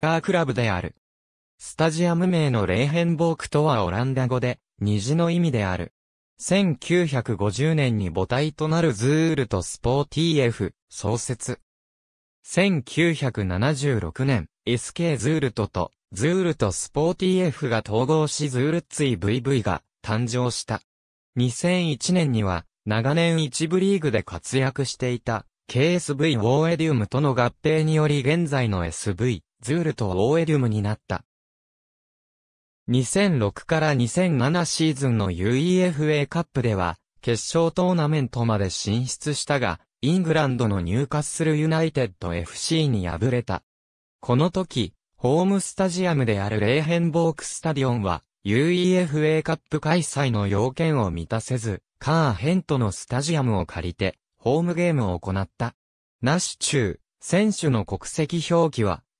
カークラブである。スタジアム名のレーヘンボークとはオランダ語で、虹の意味である。1950年に母体となるズールとスポーティー F 創設。1976年、SK ズールトと、ズールとスポーティー F が統合しズールツイ VV が誕生した。2001年には、長年一部リーグで活躍していた、KSV ウォーエディウムとの合併により現在の SV ズールとオーエデュムになった。2006から2007シーズンの UEFA カップでは、決勝トーナメントまで進出したが、イングランドの入荷するユナイテッド FC に敗れた。この時、ホームスタジアムであるレーヘンボークスタディオンは、UEFA カップ開催の要件を満たせず、カーヘントのスタジアムを借りて、ホームゲームを行った。ナシ中、ュ選手の国籍表記は、